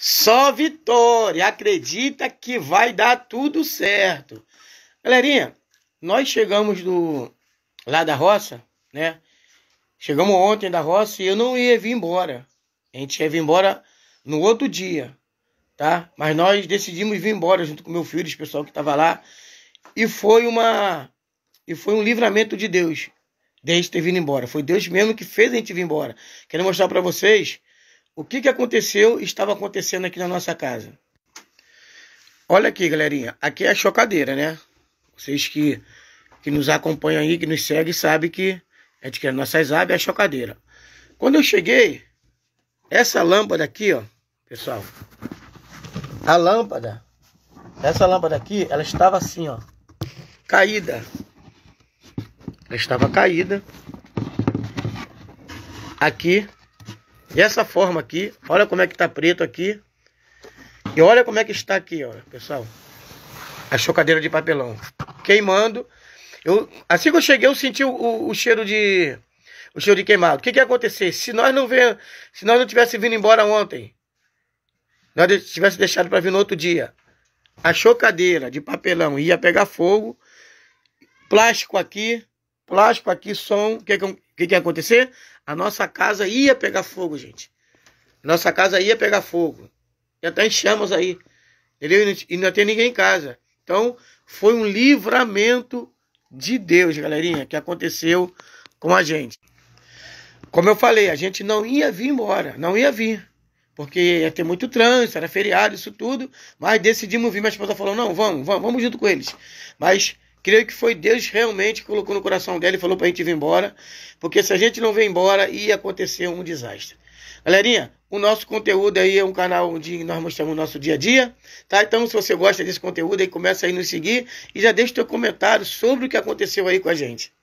Só vitória. Acredita que vai dar tudo certo. Galerinha, nós chegamos do lá da roça, né? Chegamos ontem da roça e eu não ia vir embora. A gente ia vir embora no outro dia, tá? Mas nós decidimos vir embora junto com meu filho, o pessoal que estava lá, e foi uma e foi um livramento de Deus desde ter vindo embora. Foi Deus mesmo que fez a gente vir embora. Quero mostrar para vocês o que, que aconteceu estava acontecendo aqui na nossa casa. Olha aqui, galerinha. Aqui é a chocadeira, né? Vocês que, que nos acompanham aí, que nos seguem, sabem que a gente quer nossas aves, é a chocadeira. Quando eu cheguei, essa lâmpada aqui, ó, pessoal, a lâmpada, essa lâmpada aqui, ela estava assim, ó, caída. Ela estava caída. Aqui, Dessa forma aqui, olha como é que tá preto aqui. E olha como é que está aqui, olha, pessoal. A chocadeira de papelão. Queimando. Eu, assim que eu cheguei, eu senti o, o, o cheiro de o cheiro de queimado. O que, que ia acontecer? Se nós não vê, se nós não tivesse vindo embora ontem, nós tivesse deixado para vir no outro dia, a chocadeira de papelão ia pegar fogo, plástico aqui, plástico aqui, som, que, que, que, que ia acontecer? A nossa casa ia pegar fogo, gente. Nossa casa ia pegar fogo. E até em chamas aí. Entendeu? E não tem ninguém em casa. Então, foi um livramento de Deus, galerinha, que aconteceu com a gente. Como eu falei, a gente não ia vir embora, não ia vir. Porque ia ter muito trânsito, era feriado, isso tudo. Mas decidimos vir. Minha esposa falou: não, vamos, vamos, vamos junto com eles. Mas Creio que foi Deus realmente que colocou no coração dela e falou para a gente vir embora, porque se a gente não vir embora, ia acontecer um desastre. Galerinha, o nosso conteúdo aí é um canal onde nós mostramos o nosso dia a dia, tá? Então, se você gosta desse conteúdo aí, começa aí nos seguir e já deixa o seu comentário sobre o que aconteceu aí com a gente.